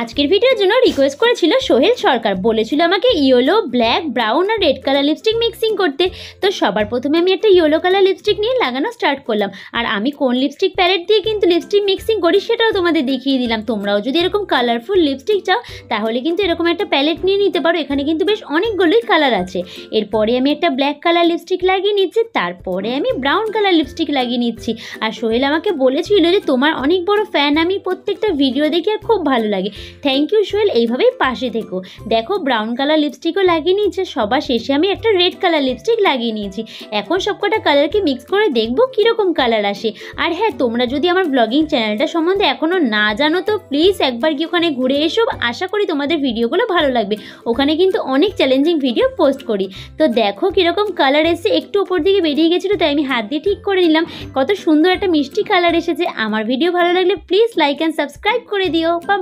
আজকের ভিডিওর জন্য রিকোয়েস্ট করেছিল সোহেল সরকার বলেছিল আমাকে ইয়েলো ব্ল্যাক ব্রাউন আর রেড কালার লিপস্টিক মিক্সিং করতে তো সবার প্রথমে আমি একটা ইয়েলো কালার লিপস্টিক নিয়ে লাগানো স্টার্ট করলাম আর আমি কোন লিপস্টিক প্যালেট দিয়ে কিন্তু লিপস্টিক মিক্সিং করি সেটাও তোমাদের দেখিয়ে দিলাম তোমরাও যদি এরকম কালারফুল লিপস্টিক চাও তাহলে কিন্তু এরকম একটা প্যালেট নিয়ে নিতে পারো এখানে কিন্তু বেশ অনেকগুলোই কালার আছে এরপরে আমি একটা ব্ল্যাক কালার লিপস্টিক লাগিয়ে নিচ্ছি তারপরে আমি ব্রাউন কালার লিপস্টিক লাগিয়ে নিচ্ছি আর সোহেল আমাকে বলেছিল যে তোমার অনেক বড় ফ্যান আমি প্রত্যেকটা ভিডিও দেখে আর খুব ভালো লাগে লাগে থ্যাংক ইউ সোয়েল এইভাবেই পাশে থেকো দেখো ব্রাউন কালার লিপস্টিকও লাগিয়ে নিয়েছে সবার শেষে আমি একটা রেড কালার লিপস্টিক লাগিয়ে নিয়েছি এখন সবকটা কালারকে মিক্স করে দেখবো কীরকম কালার আসে আর হ্যাঁ তোমরা যদি আমার ব্লগিং চ্যানেলটা সম্বন্ধে এখনও না জানো তো প্লিজ একবার কি ওখানে ঘুরে এসো আশা করি তোমাদের ভিডিওগুলো ভালো লাগবে ওখানে কিন্তু অনেক চ্যালেঞ্জিং ভিডিও পোস্ট করি তো দেখো কীরকম কালার এসে একটু ওপর দিকে বেরিয়ে গেছিলো তাই আমি হাত দিয়ে ঠিক করে নিলাম কত সুন্দর একটা মিষ্টি কালার এসেছে আমার ভিডিও ভালো লাগলে প্লিজ লাইক অ্যান্ড সাবস্ক্রাইব করে দিও বা